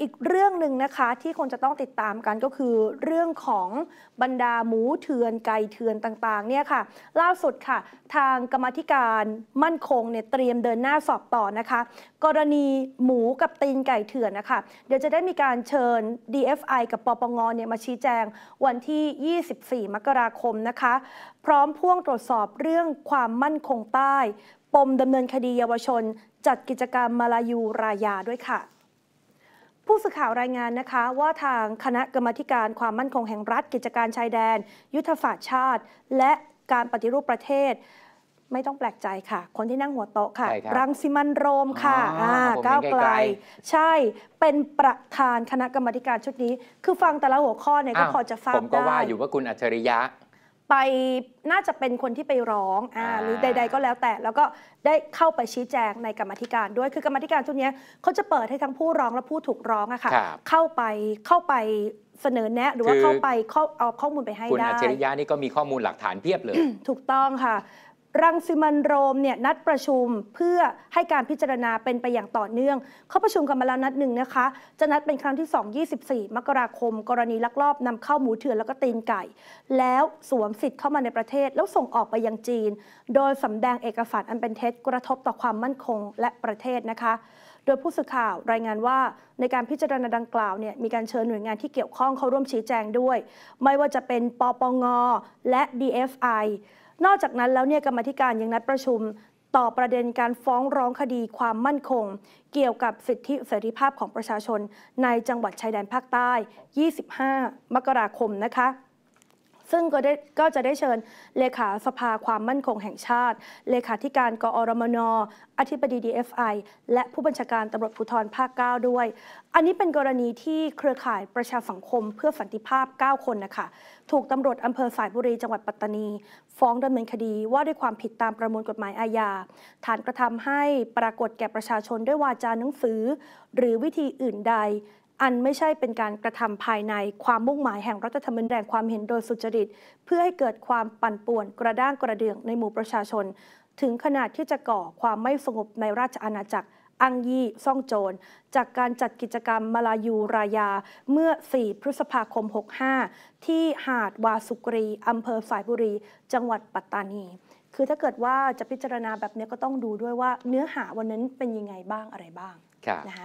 อีกเรื่องหนึ่งนะคะที่คนจะต้องติดตามกันก็คือเรื่องของบรรดาหมูเถือนไก่เถือนต่างๆเนี่ยค่ะ ล่าสุดค่ะทางกรรมธิการมั่นคงเนี่ยเตรียมเดินหน้าสอบต่อนะคะ กรณีหมูกับตีนไก่เถือนนะคะเดี๋ยวจะได้มีการเชิญ DFI กับปปงเนี่ยมาชี้แจงวันที่ 24 มกราคมนะคะ พร้อมพ่วงตรวจสอบเรื่องความมั่นคงใต้ ปมดำเนินคดีเยาวชน จัดกิจกรรมมาลายูรายาด้วยค่ะผู้สื่อข่าวรายงานนะคะว่าทางคณะกรรมการความมั่นคงแห่งรัฐกิจการชายแดน ยุทธศาสตร์ชาติ และการปฏิรูปประเทศ ไม่ต้องแปลกใจค่ะ คนที่นั่งหัวโต๊ะค่ะ รังสิมันโรมค่ะก้าวไกล ใช่เป็นประธานคณะกรรมการชุดนี้ คือฟังแต่ละหัวข้อเนี่ยก็พอจะฟังได้ผมก็ว่าอยู่ว่าคุณอัจฉริยะไปน่าจะเป็นคนที่ไปร้องอ่าหรือใด ๆ ก็แล้วแต่แล้วก็ได้เข้าไปชี้แจงในกรรมธิการด้วยคือกรรมธิการชุดนี้เขาจะเปิดให้ทั้งผู้ร้องและผู้ถูกร้องอะค่ะ เข้าไปเข้าไปเสนอแนะ หรือว่าเข้าไปเข้าเอาข้อมูลไปให้ได้ คุณอัจฉริยะนี่ก็มีข้อมูลหลักฐานเพียบเลย ถูกต้องค่ะรังสิมันโรมเนี่ยนัดประชุมเพื่อให้การพิจารณาเป็นไปอย่างต่อเนื่อง เขาประชุมกันมาแล้วนัดหนึ่งนะคะจะนัดเป็นครั้งที่ 2 24 มกราคมกรณีลักลอบนำเข้าหมูเถื่อน แล้วก็ตีนไก่ แล้วสวมสิทธิ์เข้ามาในประเทศแล้วส่งออกไปยังจีน โดยสำแดงเอกสารอันเป็นเท็จกระทบต่อความมั่นคงและประเทศนะคะโดยผู้สื่อข่าวรายงานว่าในการพิจารณาดังกล่าวเนี่ยมีการเชิญหน่วยงานที่เกี่ยวข้องเข้าร่วมชี้แจงด้วย ไม่ว่าจะเป็นปปงและ DFI นอกจากนั้นแล้วเนี่ยกรรมธิการยังนัดประชุม ต่อประเด็นการฟ้องร้องคดีความมั่นคง เกี่ยวกับสิทธิเสรีภาพของประชาชน ในจังหวัดชายแดนภาคใต้ 25 มกราคมนะคะซึ่งก็ได้ก็จะได้เชิญเลขาสภาความมั่นคงแห่งชาติ เลขาธิการกอรมนอธิบดีดีเอฟไอและผู้บัญชาการตำรวจภูธรภาค 9 ด้วย อันนี้เป็นกรณีที่เครือข่ายประชาสังคมเพื่อสันติภาพ 9 คนนะคะถูกตำรวจอำเภอสายบุรีจังหวัดปัตตานี ฟ้องดำเนินคดีว่าด้วยความผิดตามประมวลกฎหมายอาญาฐานกระทำให้ปรากฏแก่ประชาชนด้วยวาจาหนังสือ หรือวิธีอื่นใดอันไม่ใช่เป็นการกระทำภายในความมุ่งหมายแห่งรัฐธรรมนูญแ่งความเห็นโดยสุจริต เพื่อให้เกิดความปั่นป่วนกระด้างกระเดื่องในหมู่ประชาชน ถึงขนาดที่จะก่อความไม่สงบในราชอาณาจักรอังยี่ซ่องโจร จากการจัดกิจกรรมมาลายูรายา เมื่อ 4 พฤษภาคม 65 ที่หาดวาสุกรีอำเภอสายบุรี จังหวัดปัตตานี คือถ้าเกิดว่าจะพิจารณาแบบนี้ก็ต้องดูด้วยว่าเนื้อหาวันนั้นเป็นยังไงบ้างอะไรบ้างนะคะ